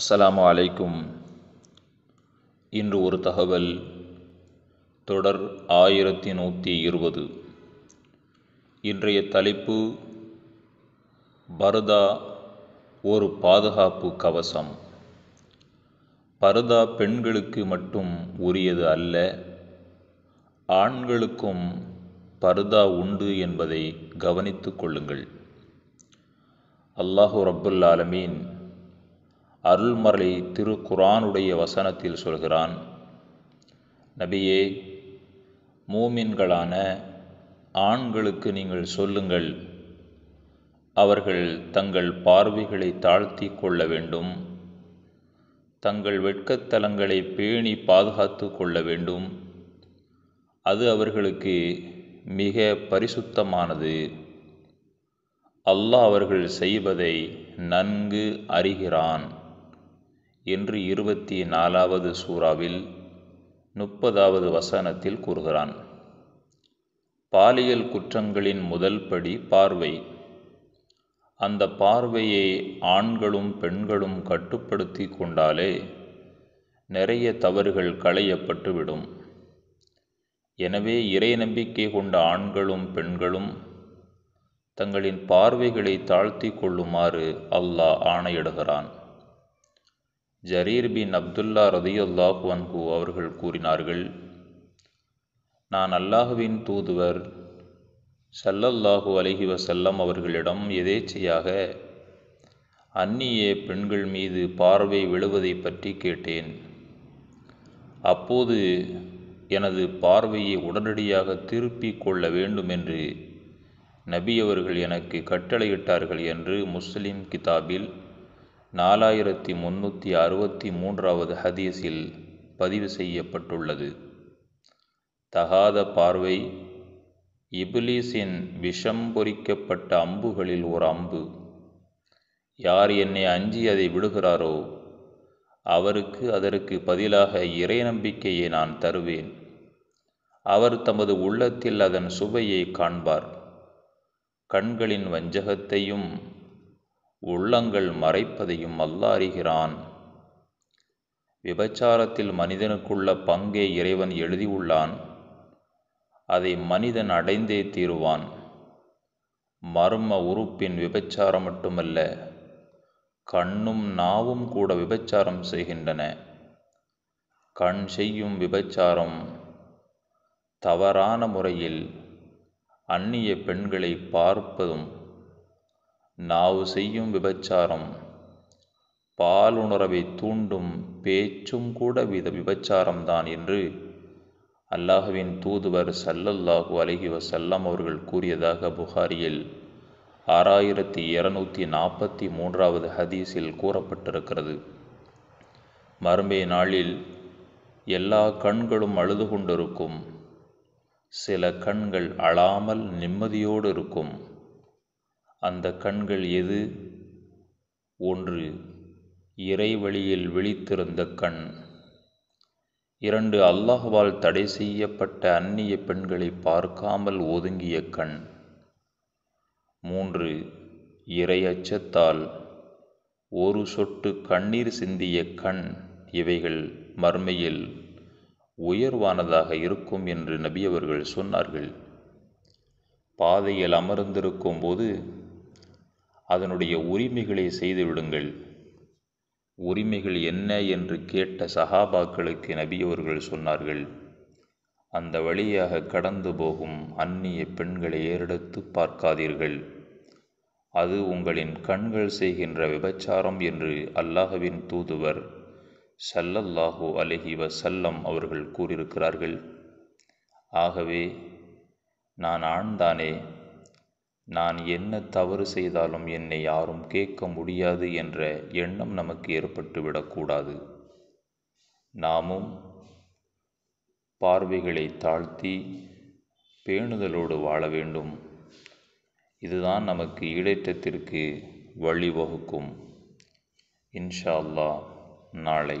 அஸ்லாம் வலைக்கும் இன்று ஒரு தகவல் தொடர் ஆயிரத்தி நூற்றி இருபது இன்றைய தலைப்பு பரதா ஒரு பாதுகாப்பு கவசம் பரதா பெண்களுக்கு மட்டும் உரியது அல்ல ஆண்களுக்கும் பரதா உண்டு என்பதை கவனித்து கொள்ளுங்கள் அல்லாஹு ரப்புல் ஆலமீன் அருள்மறை குரானுடைய வசனத்தில் சொல்கிறான் நபியே மூமின்களான ஆண்களுக்கு நீங்கள் சொல்லுங்கள் அவர்கள் தங்கள் பார்வைகளை தாழ்த்தி கொள்ள வேண்டும் தங்கள் வெட்கத்தலங்களை பேணி பாதுகாத்து கொள்ள வேண்டும் அது அவர்களுக்கு மிக பரிசுத்தமானது அல்லாஹ் அவர்கள் செய்வதை நன்கு அறிகிறான் என்று இருபத்தி நாலாவது சூறாவில் முப்பதாவது வசனத்தில் கூறுகிறான் பாலியல் குற்றங்களின் முதல் படி பார்வை அந்த பார்வையை ஆண்களும் பெண்களும் கட்டுப்படுத்தி கொண்டாலே நிறைய தவறுகள் களையப்பட்டுவிடும் எனவே இறை நம்பிக்கை கொண்ட ஆண்களும் பெண்களும் தங்களின் பார்வைகளை தாழ்த்தி கொள்ளுமாறு அல்லாஹ் ஆணையிடுகிறான் ஜரீர் பின் அப்துல்லா ரதியுல்லாஹ் வன்கு அவர்கள் கூறினார்கள் நான் அல்லாஹுவின் தூதுவர் சல்லல்லாஹு அலஹி வசல்லம் அவர்களிடம் எதேச்சையாக அந்நிய பெண்கள் மீது பார்வை விழுவதை பற்றி கேட்டேன் அப்போது எனது பார்வையை உடனடியாக திருப்பிக் கொள்ள வேண்டும் என்று நபி அவர்கள் எனக்கு கட்டளையிட்டார்கள் என்று முஸ்லிம் கிதாபில் நாலாயிரத்தி முன்னூற்றி அறுபத்தி மூன்றாவது ஹதீஸில் பதிவு செய்யப்பட்டுள்ளது தகாத பார்வை இபிலிஸின் விஷம் பொறிக்கப்பட்ட அம்புகளில் ஒரு அம்பு யார் என்னை அஞ்சி அதை விடுகிறாரோ அவருக்கு அதற்கு பதிலாக இறை நம்பிக்கையை நான் தருவேன் அவர் தமது உள்ளத்தில் அதன் சுவையை காண்பார் கண்களின் வஞ்சகத்தையும் உள்ளங்கள் மறைப்பதையும் அல்ல அறிகிறான் விபச்சாரத்தில் மனிதனுக்குள்ள பங்கே இறைவன் எழுதியுள்ளான் அதை மனிதன் அடைந்தே தீருவான் மர்ம உறுப்பின் விபச்சாரம் மட்டுமல்ல கண்ணும் நாவும் கூட விபச்சாரம் செய்கின்றன கண் செய்யும் விபச்சாரம் தவறான முறையில் அந்நிய பெண்களை பார்ப்பதும் நாவு செய்யும் விபச்சாரம் பாலுணர்வை தூண்டும் பேச்சும் கூட வித விபச்சாரம்தான் என்று அல்லாஹுவின் தூதுவர் சல்லல்லாஹு அலஹி வசல்லாம் அவர்கள் கூறியதாக புகாரியில் ஆறாயிரத்தி இருநூற்றி நாற்பத்தி மூன்றாவது ஹதீஸில் கூறப்பட்டிருக்கிறது மறுமை நாளில் எல்லா கண்களும் அழுது கொண்டிருக்கும் சில கண்கள் அழாமல் நிம்மதியோடு இருக்கும் அந்த கண்கள் எது ஒன்று இறைவழியில் விழித்திருந்த கண் இரண்டு அல்லாஹ்வால் தடை செய்யப்பட்ட அந்நிய பெண்களை பார்க்காமல் ஒதுங்கிய கண் மூன்று இறை அச்சத்தால் ஒரு சொட்டு கண்ணீர் சிந்திய கண் இவைகள் மர்மையில் உயர்வானதாக இருக்கும் என்று நபியவர்கள் சொன்னார்கள் பாதையில் அமர்ந்திருக்கும் போது அதனுடைய உரிமைகளை செய்துவிடுங்கள் உரிமைகள் என்ன என்று கேட்ட சஹாபாக்களுக்கு நபியவர்கள் சொன்னார்கள் அந்த வழியாக கடந்து போகும் அந்நிய பெண்களை ஏறெடுத்து பார்க்காதீர்கள் அது உங்களின் கண்கள் செய்கின்ற விபச்சாரம் என்று அல்லாஹவின் தூதுவர் சல்லல்லாஹு அலஹி வசல்லம் அவர்கள் கூறியிருக்கிறார்கள் ஆகவே நான் ஆண்தானே நான் என்ன தவறு செய்தாலும் என்னை யாரும் கேட்க முடியாது என்ற எண்ணம் நமக்கு ஏற்பட்டுவிடக்கூடாது நாமும் பார்வைகளை தாழ்த்தி பேணுதலோடு வாழ வேண்டும் இதுதான் நமக்கு ஈடேற்றத்திற்கு வழிவகுக்கும் இன்ஷா அல்லா நாளை